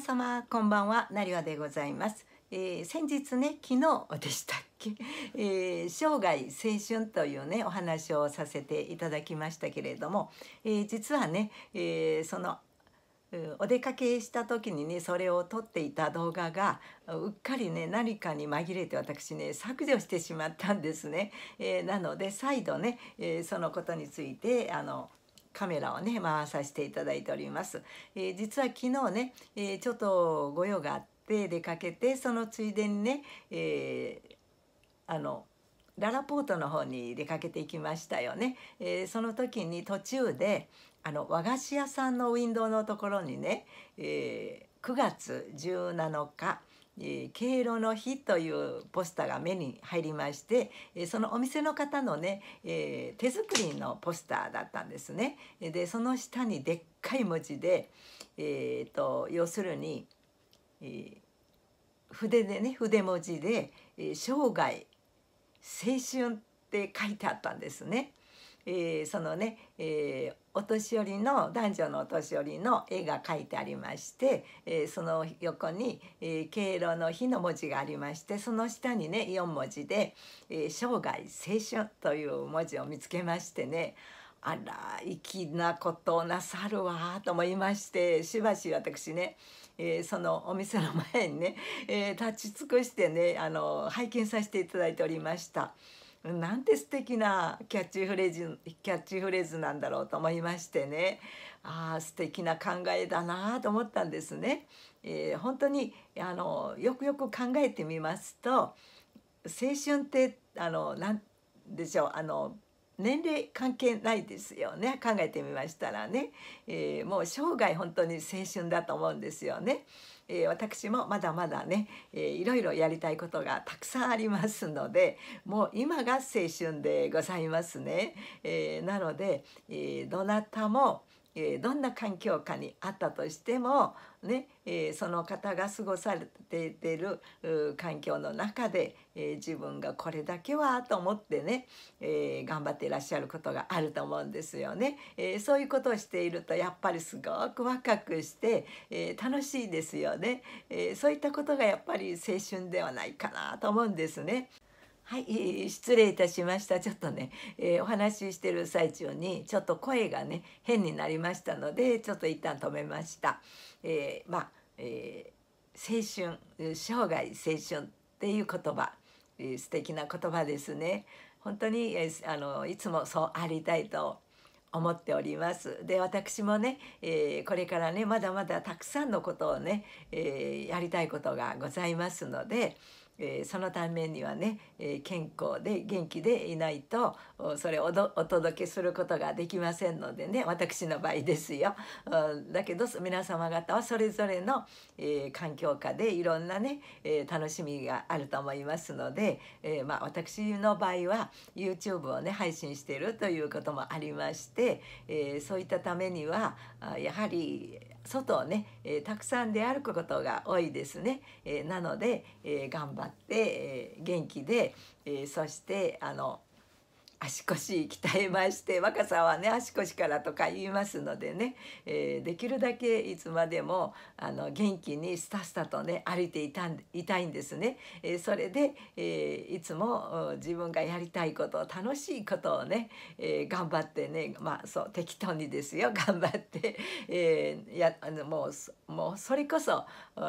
皆様こんばんはなりわでございます、えー、先日ね昨日でしたっけ、えー、生涯青春というねお話をさせていただきましたけれども、えー、実はね、えそのお出かけした時にねそれを撮っていた動画がうっかりね何かに紛れて私ね削除してしまったんですね。えー、なので再度ね、えー、そのことについてあのカメラをね回させていただいております。えー、実は昨日ね、えー、ちょっとご用があって出かけてそのついでにね、えー、あのララポートの方に出かけていきましたよね。えその時に途中であの和菓子屋さんのウィンドウのところにね、え9月17日え老の日というポスターが目に入りまして、えそのお店の方のね、えー、手作りのポスターだったんですね。でその下にでっかい文字で、えーと、要するに、えー、筆でね筆文字で、え生涯青春って書いてあったんですね。えー、そのね、えーお年寄りの男女のお年寄りの絵が描いてありまして、えー、その横に、えー、敬老の日の文字がありましてその下にね4文字で、えー、生涯青春という文字を見つけましてねあら粋なことをなさるわと思いましてしばし私ねえー、そのお店の前にね、え立ち尽くしてねあの拝見させていただいておりました。なんて素敵なキャッチフレーズキャッチフレーズなんだろうと思いましてねああ素敵な考えだなと思ったんですね。えー、本当にあのよくよく考えてみますと青春ってあのなんでしょうあの年齢関係ないですよね考えてみましたらね、えー、もう生涯本当に青春だと思うんですよね。えー、私もまだまだね、えー、いろいろやりたいことがたくさんありますのでもう今が青春でございますね。えー、なので、えー、どなたもどんな環境下にあったとしても、ねその方が過ごされている環境の中で、自分がこれだけはと思ってね、頑張っていらっしゃることがあると思うんですよね。そういうことをしているとやっぱりすごく若くして、楽しいですよね、そういったことがやっぱり青春ではないかなと思うんですね。はい、失礼いたしました。ちょっとね、えー、お話ししてる最中に、ちょっと声がね、変になりましたので、ちょっと一旦止めました。えー、まあ、えー、青春、生涯青春っていう言葉、えー、素敵な言葉ですね。本当に、えあのいつもそうありたいと思っております。で、私もね、えこれからね、まだまだたくさんのことをね、えやりたいことがございますので、えー、そのためにはね、えー、健康で元気でいないとそれをお届けすることができませんのでね私の場合ですよ。だけど皆様方はそれぞれの、えー、環境下でいろんなね、え楽しみがあると思いますので、えまあ、私の場合は YouTube をね配信しているということもありまして、えそういったためにはやはり外をね、えたくさん出歩くことが多いですね。えなので、え頑張って、えー、元気で、えー、そしてあの足腰鍛えまして若さはね足腰からとか言いますのでね、えー、できるだけいつまでもあの元気にスタスタとね歩いていたんいたいんですね、えー、それで、えー、いつも自分がやりたいこと楽しいことをね、え頑張ってねまあそう適当にですよ 頑張って、えやあのもうもうそれこそ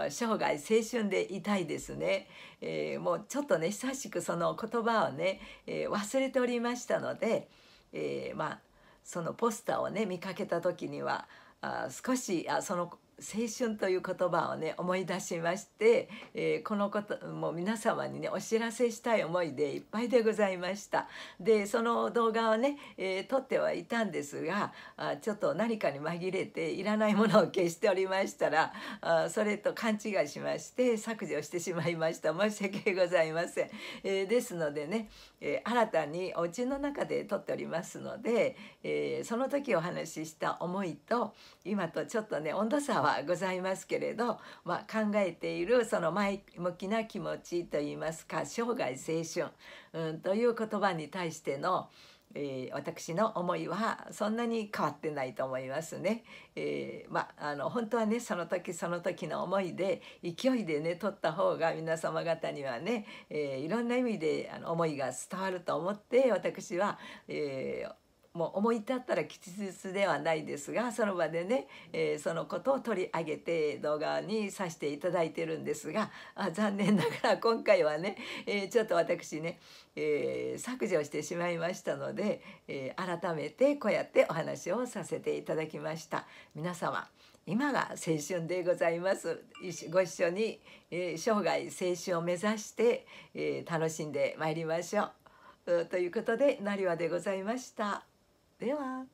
生涯青春でいたいですね、えもうちょっとね久しくその言葉をね、え忘れておりましましたので、えー、まあそのポスターをね見かけた時にはあ少しあその青春という言葉をね思い出しまして、えー、このことも皆様にねお知らせしたい思いでいっぱいでございましたでその動画をね、えー、撮ってはいたんですがあちょっと何かに紛れていらないものを消しておりましたらあそれと勘違いしまして削除してしまいました申し訳ございません、えー、ですのでね、え新たにお家の中で撮っておりますので、えその時お話しした思いと今とちょっとね温度差ははございますけれど、まあ、考えているその前向きな気持ちといいますか生涯青春、うん、という言葉に対しての、えー、私の思いはそんなに変わってないと思いますね。えー、まあの本当はねその時その時の思いで勢いでね取った方が皆様方にはね、えー、いろんな意味であの思いが伝わると思って私は、えー、もう思い立ったら吉日ではないですがその場でね、えー、そのことを取り上げて動画にさせていただいてるんですがあ残念ながら今回はね、えー、ちょっと私ね、えー、削除してしまいましたので、え改めてこうやってお話をさせていただきました。皆様今が青春でございますご一緒に、え生涯青春を目指して、え楽しんでまいりましょうということでなりわでございました。では。